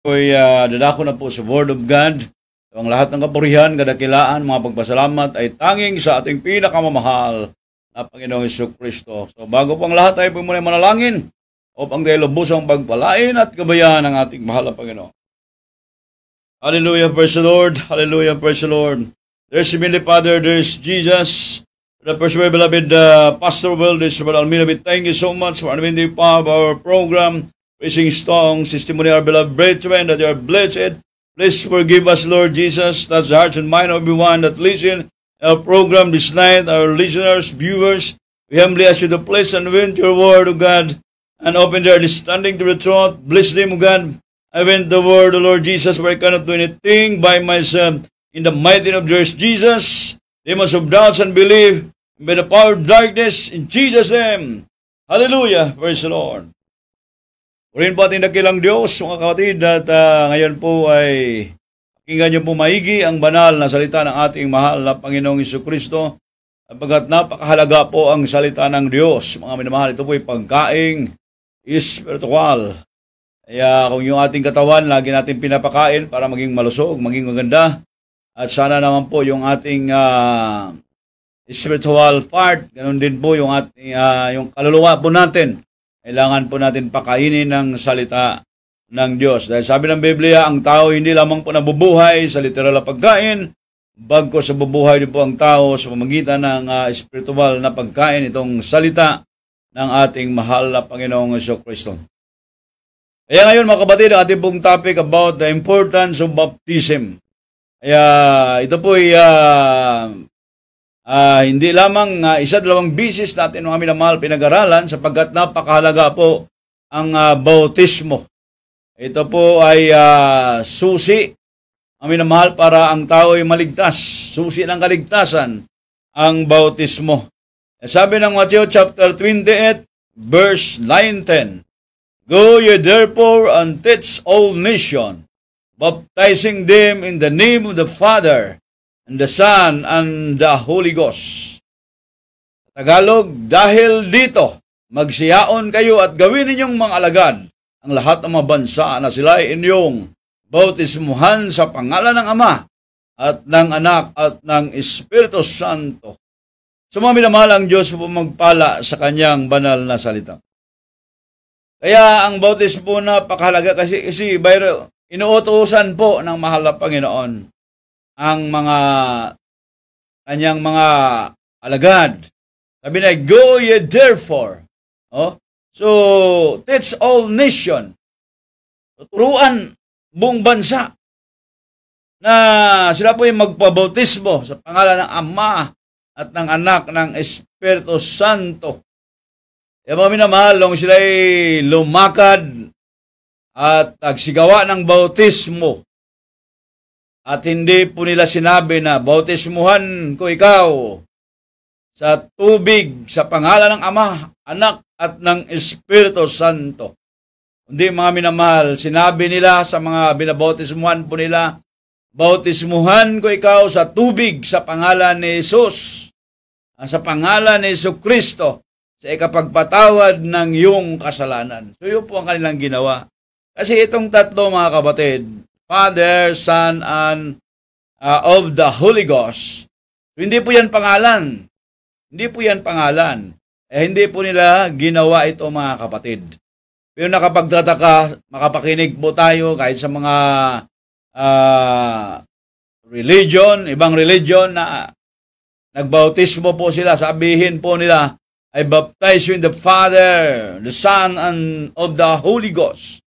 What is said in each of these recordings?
Ko'y uh, ah, dadako na po sa Word of God. So, ang lahat ng kapurihan, kadakilaan, mga pagpasalamat ay tanging sa ating pinakamamahal na Panginoong Iso Kristo. So bago po ang lahat ay po muna manalangin upang tayo lubusang pagpalain at gabayan ng ating mahal na Panginoon. Hallelujah, praise the Lord. Hallelujah, praise the Lord. There's Heavenly Father, there's Jesus. The first way, beloved uh, Pastor Will, this is Brother Almina. We thank you so much for having the power of our program. wishing songs, testimony, our beloved brethren that they are blessed. Please forgive us, Lord Jesus. That's the hearts and mind of everyone that listen our program this night, our listeners, viewers. We humbly ask you to please and win your word, O God, and open their understanding to the truth. Bless them, O God. I went the word, O Lord Jesus, for I cannot do anything by myself. In the mighty name of Jesus, demons of doubts and belief, by the power of darkness, in Jesus' name. Hallelujah. Praise the Lord. Urin po ating dakilang Diyos, mga kapatid, at uh, ngayon po ay pakinggan niyo po maigi ang banal na salita ng ating mahal na Panginoong Iso Kristo. Pagkat napakahalaga po ang salita ng Diyos, mga minamahal, ito po ay pagkaing espiritual. Kaya kung yung ating katawan, lagi natin pinapakain para maging malusog, maging maganda. At sana naman po yung ating uh, ah, spiritual part, ganun din po yung, ating, uh, yung kaluluwa po natin kailangan po natin pakainin ng salita ng Diyos. Dahil sabi ng Biblia, ang tao hindi lamang po nabubuhay sa literal na pagkain, bagko sa bubuhay din po ang tao sa pamagitan ng uh, ah, spiritual na pagkain, itong salita ng ating mahal na Panginoong Yeso Kristo. Kaya ngayon mga kapatid, ating pong topic about the importance of baptism. Kaya ito po ay uh, Uh, hindi lamang uh, isa dalawang bisis natin ang aming mahal pinag-aralan sapagkat napakahalaga po ang uh, bautismo. Ito po ay uh, susi aming mahal para ang tao ay maligtas. Susi ng kaligtasan ang bautismo. Eh, sabi ng Matthew chapter 28 verse 9-10, Go ye therefore and teach all nations, baptizing them in the name of the Father and the Son, and the Holy Ghost. Tagalog, dahil dito, magsiyaon kayo at gawin ninyong mga alagad ang lahat ng mga bansa na sila ay inyong bautismuhan sa pangalan ng Ama at ng Anak at ng Espiritu Santo. Sumami na mahal ang Diyos po magpala sa kanyang banal na salita. Kaya ang bautismo na pakahalaga kasi, kasi by, inuutusan po ng mahal na Panginoon ang mga kanyang mga alagad. Sabi na, go ye therefore. Oh? So, teach all nation. Turuan buong bansa na sila po ay magpabautismo sa pangalan ng Ama at ng Anak ng Espiritu Santo. Kaya mga minamahal, sila lumakad at tagsigawa ng bautismo at hindi po nila sinabi na bautismuhan ko ikaw sa tubig sa pangalan ng Ama, Anak at ng Espiritu Santo. Hindi mga minamahal, sinabi nila sa mga binabautismuhan po nila, Bautismuhan ko ikaw sa tubig sa pangalan ni Jesus, sa pangalan ni Yesu Kristo, sa ikapagpatawad ng iyong kasalanan. So yun po ang kanilang ginawa. Kasi itong tatlo mga kapatid, Father, Son, and uh, of the Holy Ghost. So, hindi po yan pangalan. Hindi po yan pangalan. Eh, hindi po nila ginawa ito mga kapatid. Pero nakapagtataka, makapakinig po tayo kahit sa mga uh, religion, ibang religion na nagbautismo po sila. Sabihin po nila, I baptize you in the Father, the Son, and of the Holy Ghost.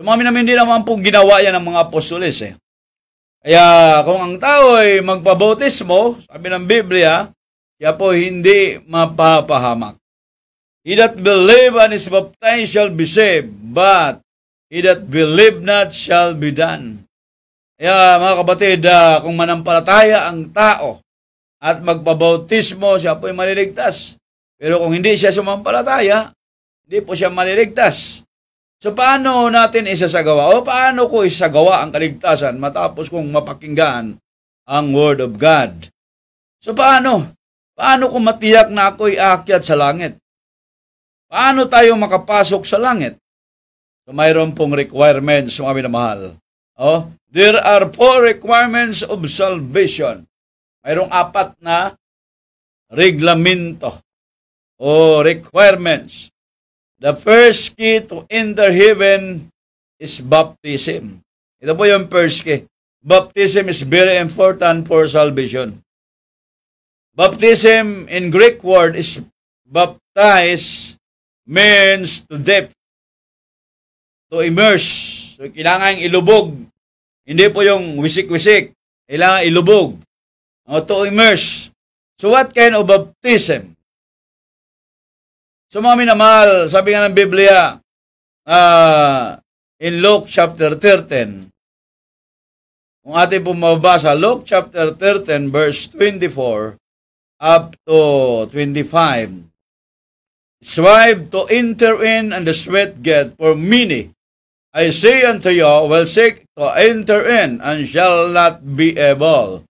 So mga minam, hindi naman po ginawa yan ng mga apostoles eh. Kaya kung ang tao ay magpabautismo, sabi ng Biblia, siya po hindi mapapahamak. He that believe and is baptized shall be saved, but he that believe not shall be done. Kaya mga kapatid, uh, kung manampalataya ang tao at magpabautismo, siya po ay maliligtas. Pero kung hindi siya sumampalataya, hindi po siya maliligtas. So paano natin isasagawa? O paano ko isagawa ang kaligtasan matapos kong mapakinggan ang Word of God? So paano? Paano ko matiyak na ako'y aakyat sa langit? Paano tayo makapasok sa langit? So mayroon pong requirements, mga minamahal. Oh, there are four requirements of salvation. Mayroong apat na reglamento o requirements The first key to enter heaven is baptism. Ito po yung first key. Baptism is very important for salvation. Baptism in Greek word is baptize means to dip, to immerse. So, kailangan ilubog. Hindi po yung wisik-wisik. Kailangan ilubog. O, to immerse. So, what kind of baptism? So mga minamahal, sabi nga ng Biblia, uh, in Luke chapter 13, kung atin po mababasa, Luke chapter 13 verse 24 up to 25. Strive to enter in and the sweat get for many, I say unto you, will seek to enter in and shall not be able.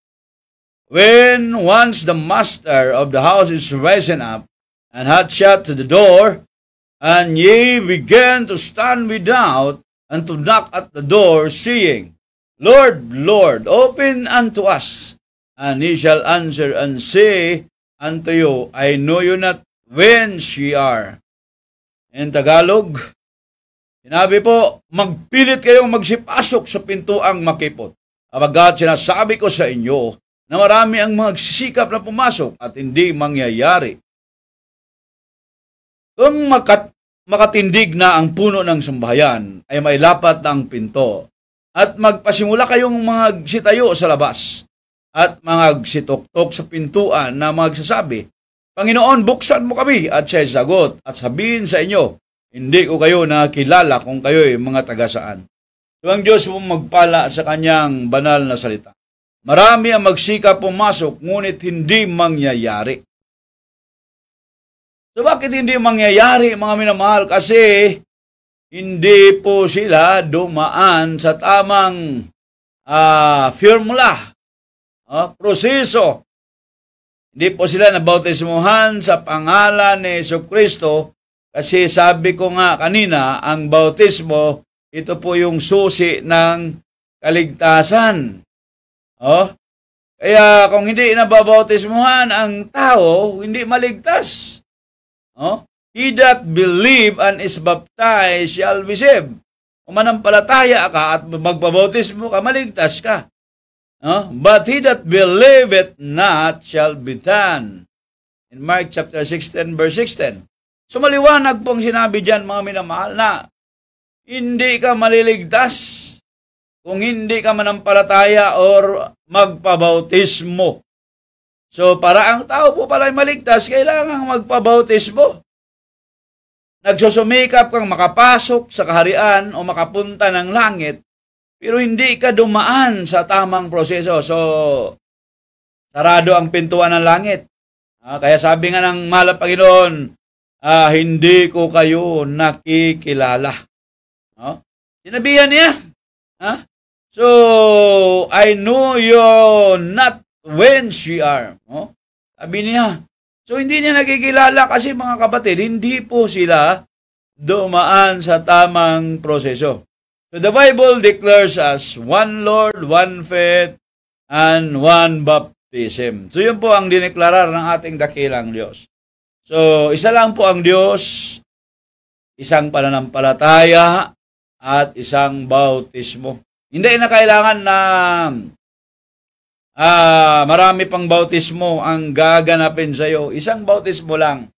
When once the master of the house is risen up and had shut to the door, and ye began to stand without, and to knock at the door, saying, Lord, Lord, open unto us. And he shall answer and say unto you, I know you not whence ye are. In Tagalog, sinabi po, magpilit kayong magsipasok sa pintuang makipot. Abagat sinasabi ko sa inyo na marami ang magsisikap na pumasok at hindi mangyayari. Kung makat makatindig na ang puno ng sambahayan, ay mailapat na ang pinto. At magpasimula kayong mga sitayo sa labas at mga sitoktok sa pintuan na magsasabi, Panginoon, buksan mo kami at siya'y sagot at sabihin sa inyo, hindi ko kayo nakilala kung kayo ay mga taga saan. So ang Diyos mong magpala sa kanyang banal na salita. Marami ang magsikap pumasok, ngunit hindi mangyayari. So bakit hindi mangyayari mga minamahal? Kasi hindi po sila dumaan sa tamang uh, formula, uh, proseso. Hindi po sila nabautismuhan sa pangalan ni Yeso Kristo kasi sabi ko nga kanina, ang bautismo, ito po yung susi ng kaligtasan. Oh? Kaya kung hindi nababautismuhan ang tao, hindi maligtas. Oh? He that believe and is baptized shall be saved. Umanampalataya ka at magbabautismo ka, maligtas ka. No? But he that believeth not shall be done. In Mark chapter 16, verse 16. So maliwanag pong sinabi dyan, mga minamahal, na hindi ka maliligtas kung hindi ka manampalataya or magpabautismo. So, para ang tao po pala maligtas, kailangan magpabautismo. Nagsusumikap kang makapasok sa kaharian o makapunta ng langit, pero hindi ka dumaan sa tamang proseso. So, sarado ang pintuan ng langit. Ah, kaya sabi nga ng mahal Panginoon, ah, hindi ko kayo nakikilala. No? Sinabihan niya. Ah? So, I know you're not whence ye are. Oh? Sabi niya. So hindi niya nakikilala kasi mga kapatid, hindi po sila dumaan sa tamang proseso. So the Bible declares us one Lord, one faith, and one baptism. So yun po ang dineklarar ng ating dakilang Diyos. So isa lang po ang Diyos, isang pananampalataya, at isang bautismo. Hindi na kailangan na Ah, marami pang bautismo ang gaganapin sa iyo. Isang bautismo lang.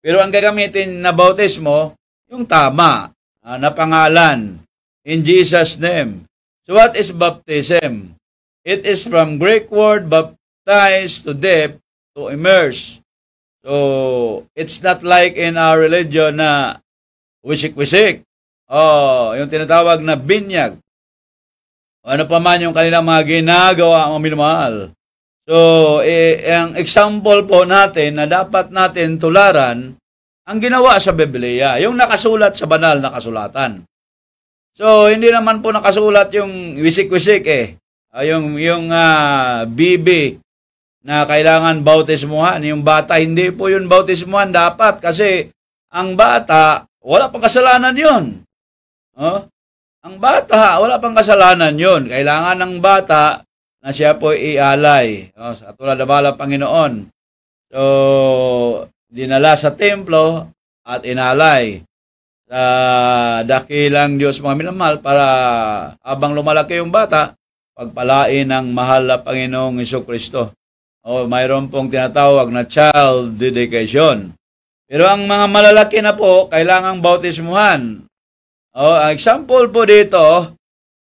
Pero ang gagamitin na bautismo, yung tama ah, na pangalan in Jesus name. So what is baptism? It is from Greek word baptize to dip to immerse. So it's not like in our religion na wisik-wisik. Oh, yung tinatawag na binyag ano pa man yung kanilang mga ginagawa, mga minamahal. So, eh, ang example po natin na dapat natin tularan, ang ginawa sa Biblia, yung nakasulat sa banal na kasulatan. So, hindi naman po nakasulat yung wisik-wisik eh. Uh, yung yung uh, ah, BB na kailangan bautismuhan. Yung bata, hindi po yun bautismuhan dapat kasi ang bata, wala pang kasalanan yun. Huh? Oh? Ang bata, wala pang kasalanan yon. Kailangan ng bata na siya po ialay. No? Sa tulad na bala Panginoon. So, dinala sa templo at inalay sa dakilang Diyos mga minamahal para habang lumalaki yung bata, pagpalain ng mahal na Panginoong Iso Kristo. O mayroon pong tinatawag na child dedication. Pero ang mga malalaki na po, kailangang bautismuhan. Oh, example po dito,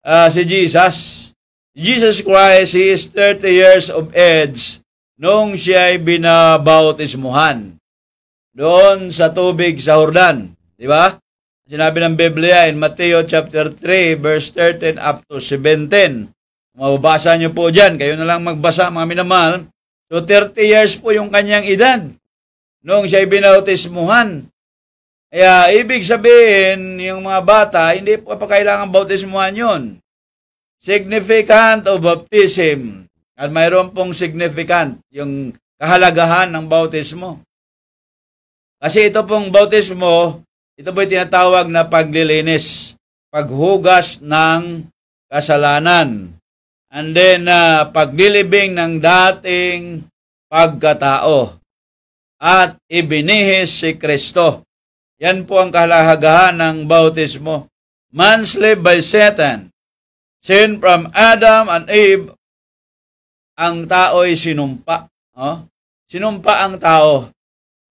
uh, si Jesus. Jesus Christ, He is 30 years of age nung siya ay binabautismuhan doon sa tubig sa Jordan. Di ba? Sinabi ng Biblia in Mateo chapter 3 verse 13 up to 17. Mababasa niyo po diyan, kayo na lang magbasa mga minamahal. So 30 years po yung kanyang edad nung siya ay binautismuhan. Kaya ibig sabihin, yung mga bata, hindi pa kailangan bautismuhan yun. Significant of baptism. At mayroon pong significant yung kahalagahan ng bautismo. Kasi ito pong bautismo, ito po'y tinatawag na paglilinis, paghugas ng kasalanan. And then, uh, paglilibing ng dating pagkatao. At ibinihis si Kristo yan po ang kahalagahan ng bautismo. Manslave by Satan. Sin from Adam and Eve, ang tao ay sinumpa. Oh? Sinumpa ang tao.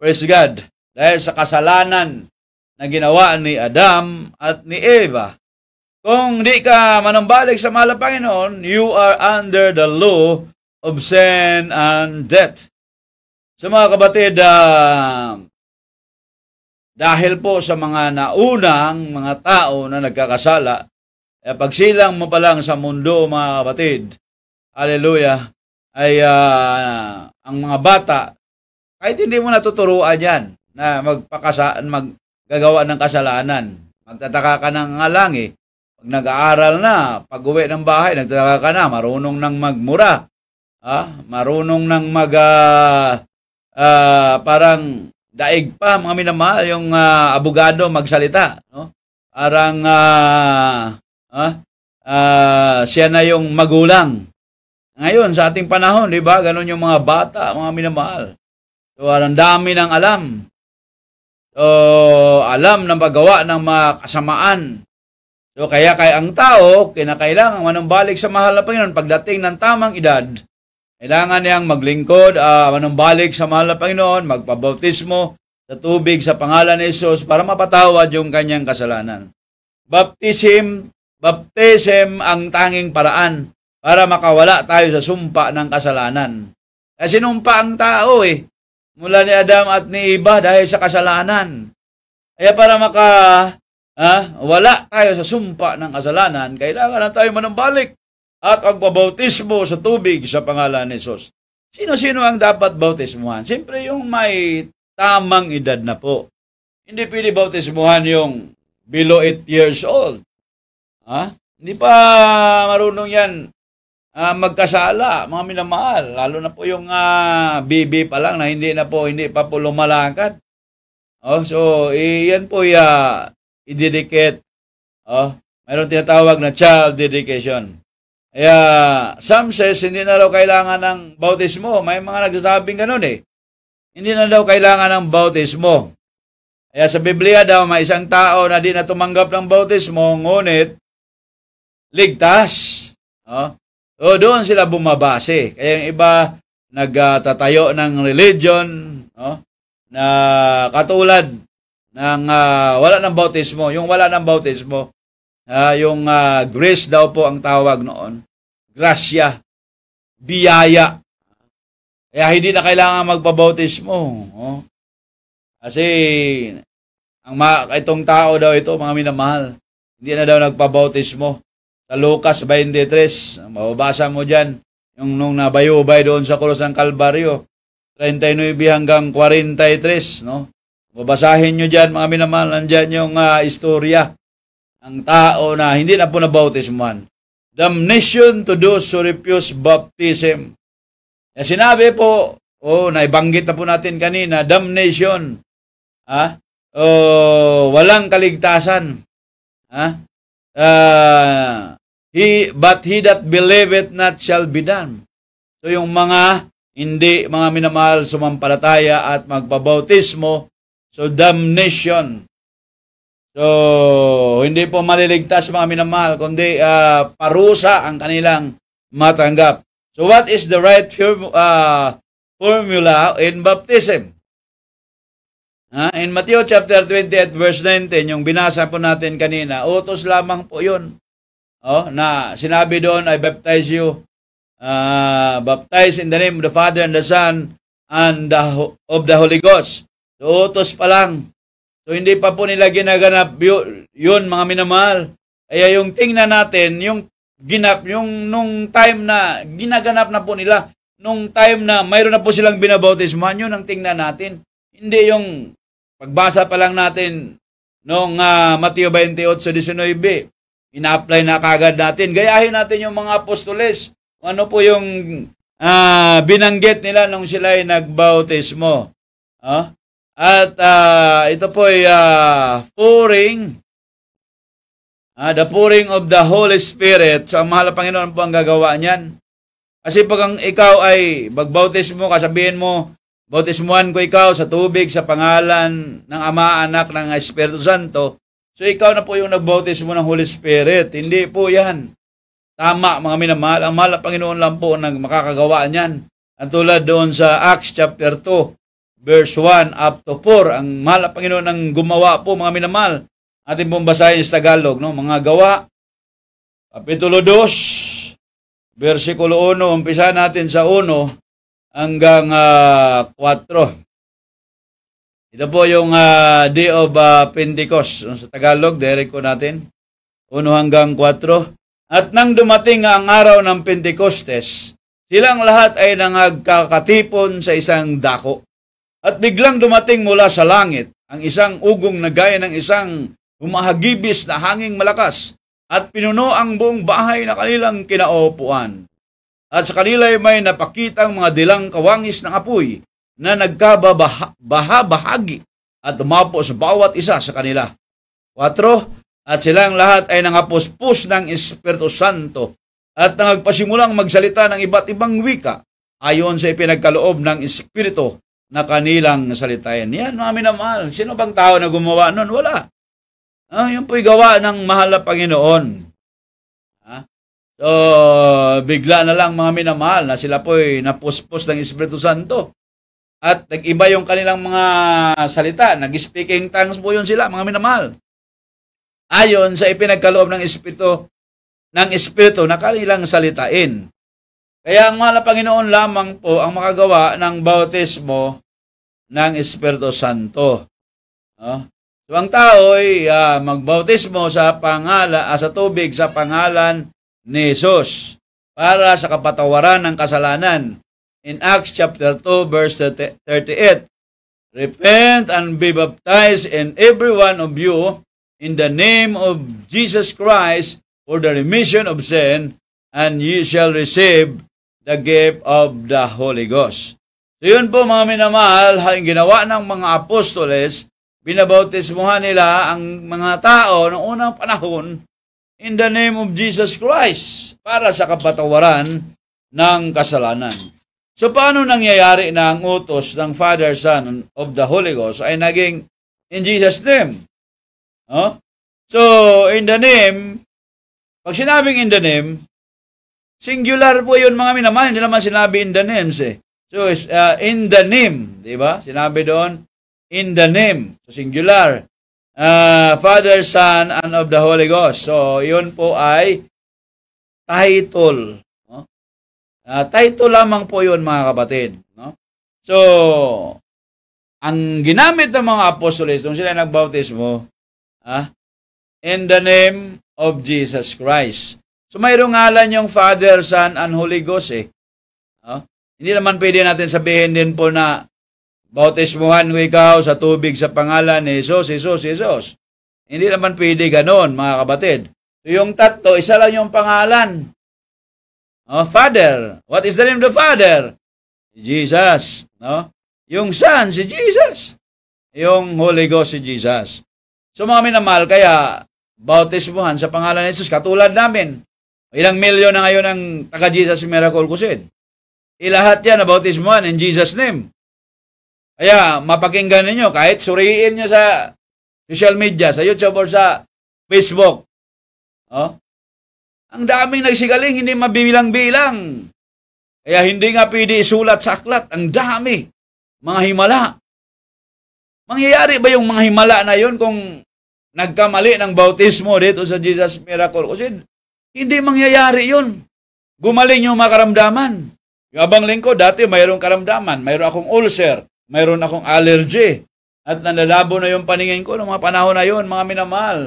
Praise God. Dahil sa kasalanan na ginawa ni Adam at ni Eva. Kung di ka manumbalik sa mahal Panginoon, you are under the law of sin and death. So mga kabatid, uh, um, dahil po sa mga naunang mga tao na nagkakasala, eh, pag mo pa lang sa mundo mga kapatid, hallelujah, ay uh, ang mga bata, kahit hindi mo natuturuan yan na magpakasaan, maggagawa ng kasalanan, magtataka ka ng ngalang eh. Pag nag-aaral na, pag uwi ng bahay, nagtataka ka na, marunong nang magmura, ah, marunong nang mag, uh, uh, parang daig pa mga minamahal yung uh, abogado magsalita no parang uh, uh, uh, siya na yung magulang ngayon sa ating panahon di ba ganun yung mga bata mga minamahal so ang dami ng alam so alam ng paggawa ng mga kasamaan so kaya kaya ang tao kinakailangan manumbalik sa mahal na Panginoon pagdating ng tamang edad kailangan niyang maglingkod, uh, manumbalik sa mahal na Panginoon, magpabautismo sa tubig sa pangalan ni Jesus para mapatawad yung kanyang kasalanan. Baptism, baptism ang tanging paraan para makawala tayo sa sumpa ng kasalanan. Kasi numpa ang tao eh, mula ni Adam at ni Eva dahil sa kasalanan. Kaya para maka ha, ah, wala tayo sa sumpa ng kasalanan, kailangan na tayo manumbalik at ang pabautismo sa tubig sa pangalan ni Jesus. Sino-sino ang dapat bautismuhan? Siyempre yung may tamang edad na po. Hindi pili bautismuhan yung below 8 years old. Ha? Hindi pa marunong yan uh, magkasala, mga minamahal. Lalo na po yung uh, ah, baby pa lang na hindi na po, hindi pa po lumalakad. Oh, so, iyan eh, po ya uh, i-dedicate. Oh, mayroon tinatawag na child dedication. Kaya some says, hindi na daw kailangan ng bautismo. May mga nagsasabing ganun eh. Hindi na daw kailangan ng bautismo. Kaya sa Biblia daw, may isang tao na di na tumanggap ng bautismo, ngunit ligtas. No? Oh. So, doon sila bumabase. Kaya yung iba, nagtatayo ng religion, no? Oh, na katulad ng uh, wala ng bautismo, yung wala ng bautismo, Uh, yung uh, grace daw po ang tawag noon. Gracia. Biyaya. Kaya hindi na kailangan magpabautismo. Oh. Kasi ang ma- itong tao daw ito, mga minamahal, hindi na daw nagpabautismo. Sa Lucas 23, mababasa mo dyan, yung nung nabayubay doon sa krus ng Kalbaryo, 39 hanggang 43, no? Babasahin nyo dyan, mga minamahal, nandyan yung uh, istorya ang tao na hindi na po nabautismuhan. Damnation to those who refuse baptism. Na sinabi po, oh, naibanggit na po natin kanina, damnation. Ha? Oh, walang kaligtasan. Ha? Uh, he, but he that believeth not shall be done. So yung mga hindi mga minamahal sumampalataya at magpabautismo, so damnation. So, hindi po maliligtas mga minamahal, kundi uh, parusa ang kanilang matanggap. So, what is the right firm, uh, ah, formula in baptism? Uh, in Matthew chapter 28 verse 19, yung binasa po natin kanina, utos lamang po yun. Oh, na sinabi doon, I baptize you, uh, baptize in the name of the Father and the Son and the, of the Holy Ghost. So, utos pa lang So hindi pa po nila ginaganap yun mga minamahal. Kaya yung tingnan natin, yung ginap, yung nung time na ginaganap na po nila, nung time na mayroon na po silang binabautisman, yun ang tingnan natin. Hindi yung pagbasa pa lang natin noong uh, Mateo 28:19 ina-apply na kagad natin. Gayahin natin yung mga apostoles. Ano po yung uh, binanggit nila nung sila ay nagbautismo. Huh? Ah? At uh, ito po ay uh, pouring, uh, the pouring of the Holy Spirit. So ang mahal na Panginoon po ang gagawa niyan. Kasi pag ang ikaw ay magbautis mo, kasabihin mo, bautismuhan ko ikaw sa tubig, sa pangalan ng Ama, Anak, ng Espiritu Santo, so ikaw na po yung nagbautis mo ng Holy Spirit. Hindi po yan. Tama mga minamahal. Ang mahal na Panginoon lang po ang makakagawa niyan. Ang tulad doon sa Acts chapter 2, verse 1 up to 4. Ang mahal na Panginoon ang gumawa po, mga minamahal. Atin pong basahin sa Tagalog, no? Mga gawa, Kapitulo 2, versikulo 1, umpisa natin sa 1 hanggang uh, ah, 4. Ito po yung uh, Day of uh, Pentecost. Sa Tagalog, direct ko natin. 1 hanggang 4. At nang dumating ang araw ng Pentecostes, silang lahat ay nangagkakatipon sa isang dako. At biglang dumating mula sa langit ang isang ugong na gaya ng isang humahagibis na hanging malakas at pinuno ang buong bahay na kanilang kinaupuan. At sa kanila ay may napakitang mga dilang kawangis ng apoy na nagkababahabahagi at dumapo sa bawat isa sa kanila. 4. At silang lahat ay nangapuspos ng Espiritu Santo at nangagpasimulang magsalita ng iba't ibang wika ayon sa ipinagkaloob ng Espiritu na kanilang salitayan. Yan, mga minamahal. Sino bang tao na gumawa nun? Wala. Ah, yun po'y gawa ng mahal na Panginoon. Ah? So, bigla na lang mga minamahal na sila po'y napuspos ng Espiritu Santo. At nag-iba yung kanilang mga salita. Nag-speaking tongues po yun sila, mga minamahal. Ayon sa ipinagkaloob ng Espiritu ng Espiritu na kanilang salitain. Kaya ang mahal na Panginoon lamang po ang makagawa ng bautismo ng Espiritu Santo. No? So ang tao ay uh, magbautismo sa pangalan, uh, ah, sa tubig sa pangalan ni Jesus para sa kapatawaran ng kasalanan. In Acts chapter 2 verse 38, Repent and be baptized in every one of you in the name of Jesus Christ for the remission of sin and you shall receive the gift of the Holy Ghost. So yun po mga minamahal, haling ginawa ng mga apostoles, binabautismuhan nila ang mga tao noong unang panahon in the name of Jesus Christ para sa kapatawaran ng kasalanan. So paano nangyayari na ang utos ng Father, Son, of the Holy Ghost ay naging in Jesus' name? No? So, in the name, pag sinabing in the name, Singular po yun mga minamahal. Hindi naman sinabi in the name. eh. So, is, uh, in the name. Di ba? Sinabi doon, in the name. So, singular. Uh, Father, Son, and of the Holy Ghost. So, yun po ay title. No? Uh, title lamang po yun mga kapatid. No? So, ang ginamit ng mga apostoles nung sila nagbautismo, ah, in the name of Jesus Christ. So mayroong ngalan yung Father, Son, and Holy Ghost eh. No? Hindi naman pwede natin sabihin din po na bautismuhan mo ikaw sa tubig sa pangalan ni Jesus, Jesus, Jesus. Hindi naman pwede ganon, mga kabatid. So yung tatlo, isa lang yung pangalan. No? Father. What is the name of the Father? Jesus. No? Yung Son, si Jesus. Yung Holy Ghost, si Jesus. So mga minamahal, kaya bautismuhan sa pangalan ni Jesus, katulad namin. Ilang milyon na ngayon ang taga Jesus Miracle Crusade. Ilahat eh, yan, nabautismohan in Jesus name. Kaya mapakinggan niyo kahit suriin niyo sa social media, sa YouTube or sa Facebook. Oh? Ang daming nagsigaling, hindi mabibilang-bilang. Kaya hindi nga pwede isulat sa aklat. Ang dami. Mga himala. Mangyayari ba yung mga himala na yon kung nagkamali ng bautismo dito sa Jesus Miracle? Kasi hindi mangyayari yun. Gumaling yung makaramdaman. karamdaman. Yung abang lingko, dati mayroong karamdaman, mayroon akong ulcer, mayroon akong allergy, at nalalabo na yung paningin ko noong mga panahon na yon, mga minamahal.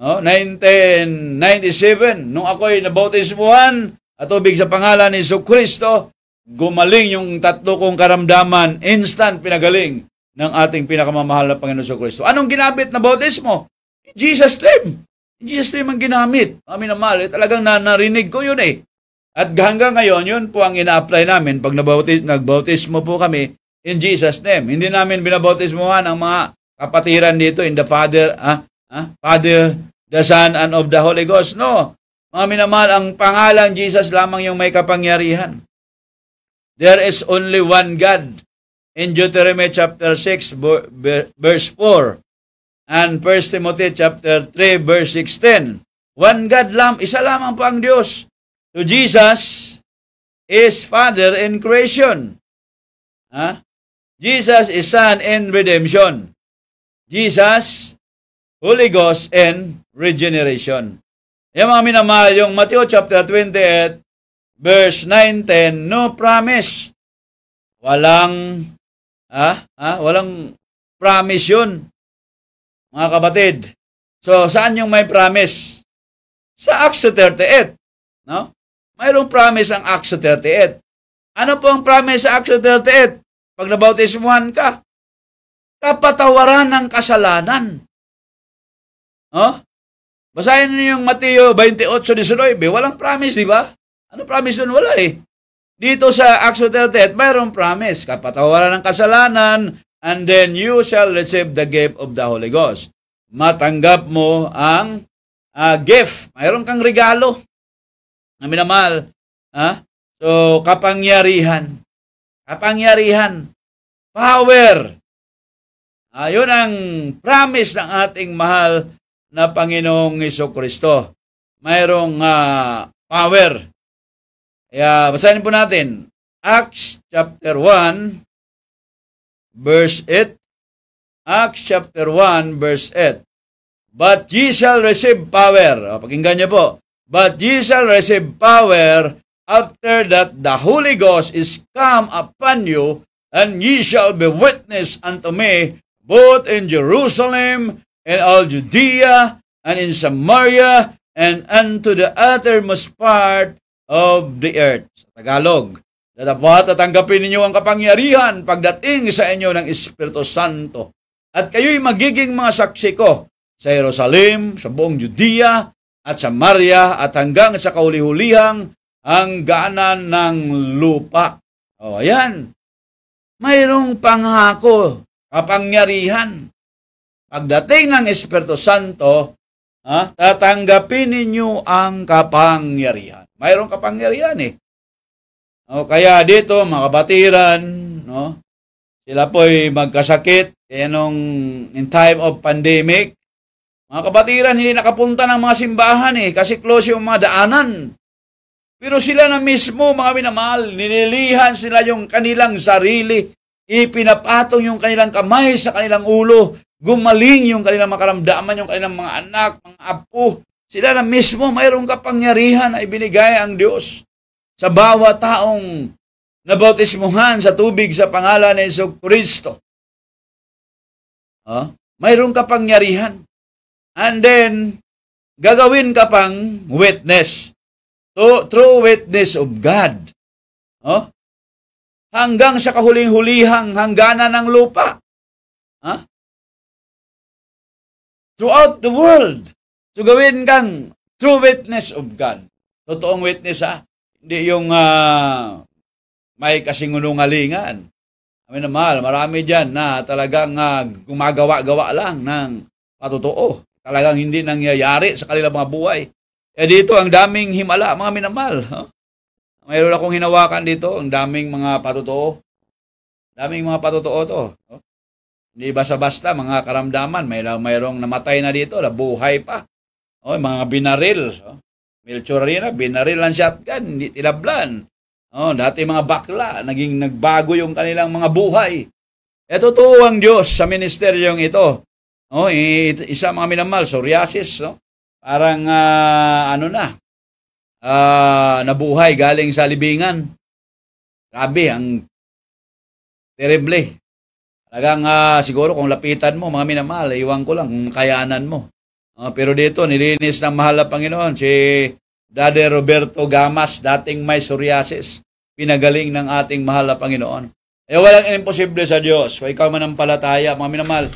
No, 1997, nung ako'y nabautismuhan at ubig sa pangalan ni Iso Kristo, gumaling yung tatlo kong karamdaman, instant pinagaling ng ating pinakamamahal na Panginoon Iso Kristo. Anong ginabit na bautismo? Jesus name. Jesus name ang ginamit. Amin na mahal. Talagang na, narinig ko yun eh. At hanggang ngayon, yun po ang ina-apply namin pag nabautis, nagbautismo po kami in Jesus name. Hindi namin binabautismohan ang mga kapatiran dito in the Father, ah, ah, Father, the Son, and of the Holy Ghost. No. Mga minamahal, ang pangalan Jesus lamang yung may kapangyarihan. There is only one God. In Deuteronomy chapter 6, verse 4, and 1 Timothy chapter 3 verse 16. One God lam, isa lamang po ang Diyos. So Jesus is Father in creation. Ha? Huh? Jesus is Son in redemption. Jesus, Holy Ghost in regeneration. Yan mga minamahal, yung Matthew chapter 28 verse 9, 10, no promise. Walang, ah, ah, walang promise yun mga kabatid. So, saan yung may promise? Sa Acts 38. No? Mayroong promise ang Acts 38. Ano po ang promise sa Acts 38? Pag nabautismuhan ka, kapatawaran ng kasalanan. No? Basahin niyo yung Mateo 28:19, walang promise, di ba? Ano promise nun? Wala eh. Dito sa Acts 38, mayroong promise. Kapatawaran ng kasalanan, and then you shall receive the gift of the Holy Ghost. Matanggap mo ang uh, gift. Mayroon kang regalo na minamahal. Ha? So, kapangyarihan. Kapangyarihan. Power. Uh, ang promise ng ating mahal na Panginoong Iso Kristo. Mayroong uh, power. Kaya basahin po natin. Acts chapter 1, verse 8. Acts chapter 1, verse 8. But ye shall receive power. O, pakinggan niyo po. But ye shall receive power after that the Holy Ghost is come upon you, and ye shall be witness unto me both in Jerusalem and all Judea and in Samaria and unto the uttermost part of the earth. Tagalog, na dapat tatanggapin ninyo ang kapangyarihan pagdating sa inyo ng Espiritu Santo. At kayo'y magiging mga saksi ko sa Jerusalem, sa buong Judea, at sa Maria, at hanggang sa kauli-hulihang hangganan ng lupa. O, oh, ayan. Mayroong pangako, kapangyarihan. Pagdating ng Espiritu Santo, ha, tatanggapin ninyo ang kapangyarihan. Mayroong kapangyarihan eh. O kaya dito, mga kabatiran, no? sila po'y magkasakit. Kaya nung in time of pandemic, mga kabatiran, hindi nakapunta ng mga simbahan eh, kasi close yung mga daanan. Pero sila na mismo, mga minamahal, nililihan sila yung kanilang sarili, ipinapatong yung kanilang kamay sa kanilang ulo, gumaling yung kanilang makaramdaman, yung kanilang mga anak, mga apo. Sila na mismo mayroong kapangyarihan na ibinigay ang Diyos sa bawat taong nabautismuhan sa tubig sa pangalan ni Iso Kristo. Huh? Ah, Mayroon ka pangyarihan. And then, gagawin ka pang witness. To, true witness of God. Huh? Ah, hanggang sa kahuling-hulihang hangganan ng lupa. Huh? Ah, throughout the world. So gawin kang true witness of God. Totoong witness ha. Hindi yung uh, may kasingunungalingan. Amin na mahal, marami dyan na talagang uh, gumagawa-gawa lang ng patotoo. Talagang hindi nangyayari sa kanilang mga buhay. Eh dito, ang daming himala, mga minamal. Huh? Mayroon akong hinawakan dito, ang daming mga patotoo. Daming mga patotoo to. Huh? Hindi basta-basta mga karamdaman. May, mayroong namatay na dito, nabuhay pa. Oh, mga binaril. Oh. Melchor Arena, binaril ng shotgun, hindi tinablan. Oh, dati mga bakla, naging nagbago yung kanilang mga buhay. Ito eh, totoo ang Diyos sa ministeryong ito. Oh, eh, isa mga minamal, psoriasis, no? parang uh, ano na, uh, nabuhay galing sa libingan. Grabe, ang terrible. Talagang uh, siguro kung lapitan mo, mga minamahal, iwan ko lang kung mo. Uh, pero dito, nilinis ng mahal na Panginoon si Dade Roberto Gamas, dating may psoriasis. Pinagaling ng ating mahal na Panginoon. Eh, walang imposible sa Diyos. Kung ikaw man ang palataya, mga minamahal.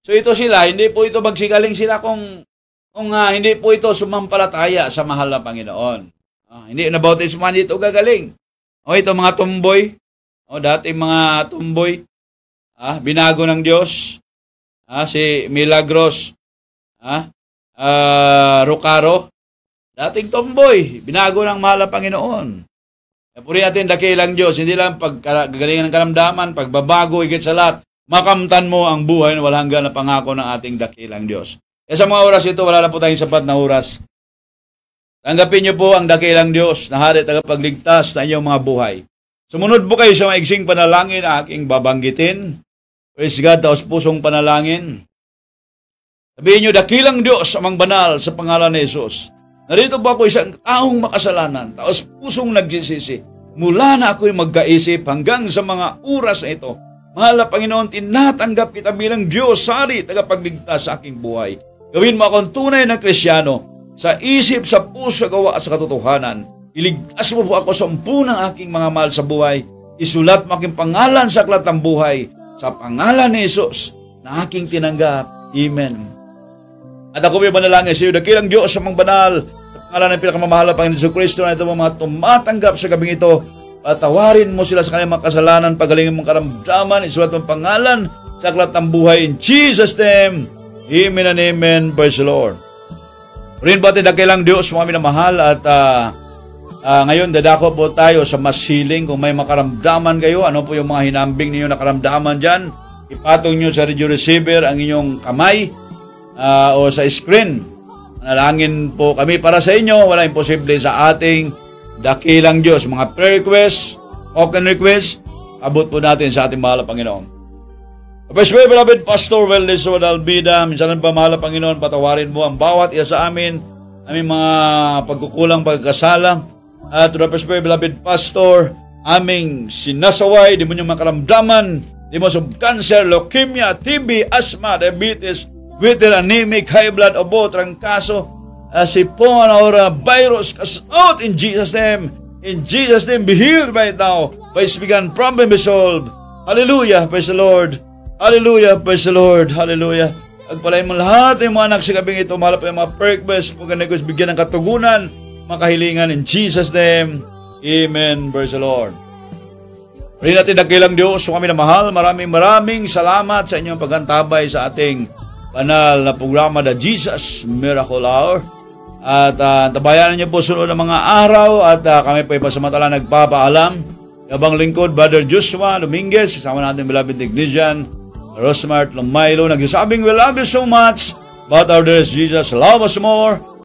So ito sila, hindi po ito magsigaling sila kung, kung uh, hindi po ito sumampalataya sa mahal na Panginoon. Uh, hindi na bautisman dito gagaling. O ito mga tumboy, o dating mga tumboy, ah, binago ng Diyos. Ah, si Milagros, ah, uh, Rocaro, dating tomboy, binago ng mahal Panginoon. Napuri natin, dakila ang Diyos, hindi lang pagkagalingan ng karamdaman, pagbabago, higit sa lahat, makamtan mo ang buhay na walang hanggan na pangako ng ating dakilang Diyos. E sa mga oras ito, wala na po tayong sapat na oras. Tanggapin niyo po ang dakilang Diyos na hari tagapagligtas na inyong mga buhay. Sumunod po kayo sa maigsing panalangin na aking babanggitin. Praise God, taos pusong panalangin. Sabihin nyo, dakilang Diyos amang banal sa pangalan ni Jesus. Narito po ako isang taong makasalanan, taos pusong nagsisisi. Mula na ako'y magkaisip hanggang sa mga oras na ito. Mahal na Panginoon, tinatanggap kita bilang Diyos, sari, tagapagligtas sa aking buhay. Gawin mo akong tunay na Krisyano sa isip, sa puso, sa gawa at sa katotohanan. Iligtas mo po ako sa umpo aking mga mahal sa buhay. Isulat mo aking pangalan sa aklat ng buhay. Sa pangalan ni Jesus na aking tinanggap. Amen. At ako may manalangin sa iyo, dakilang Diyos sa mga banal, at pangalan ng pinakamamahal na Panginoon Kristo na ito mga tumatanggap sa gabing ito, patawarin mo sila sa kanilang mga kasalanan, pagalingin mong karamdaman, isulat mong pangalan sa aklat ng buhay. In Jesus' name, Amen and Amen. Praise the Lord. Rin po atin dakilang Diyos, mga minamahal, at uh, uh, ngayon dadako po tayo sa mas healing. Kung may makaramdaman kayo, ano po yung mga hinambing ninyo na karamdaman dyan, ipatong nyo sa radio receiver ang inyong kamay, uh, o sa screen. Manalangin po kami para sa inyo. Wala imposible sa ating dakilang Diyos. Mga prayer requests, open requests, abot po natin sa ating mahal Panginoon. Best way, beloved Pastor Well, Lizard Albida, minsan ang pamahala Panginoon, patawarin mo ang bawat isa sa amin, aming mga pagkukulang, pagkasala. At to the beloved Pastor, aming sinasaway, di mo niyong makaramdaman, di mo sub cancer, leukemia, TB, asthma, diabetes, with their anemic high blood o trangkaso, uh, si Ponora virus cast out in Jesus' name. In Jesus' name, be healed right now. Praise begun problem be solved. Hallelujah, praise the Lord. Hallelujah, praise the Lord. Hallelujah. Agpalain mo lahat ng mga anak sa gabing ito. Mahalap ang mga request. Huwag na bigyan ng katugunan, makahilingan in Jesus' name. Amen, praise the Lord. Pray natin dakilang Diyos, kami na mahal. Maraming maraming salamat sa inyong pagantabay sa ating banal na programa The Jesus Miracle Hour. At uh, ah, tabayanan niyo po sunod ng mga araw at uh, kami po ipasamantala nagpapaalam. Yabang lingkod, Brother Joshua Dominguez, kasama natin beloved Ignatian, Rosemart Lomilo, nagsasabing we love you so much, but our dearest Jesus, love us more,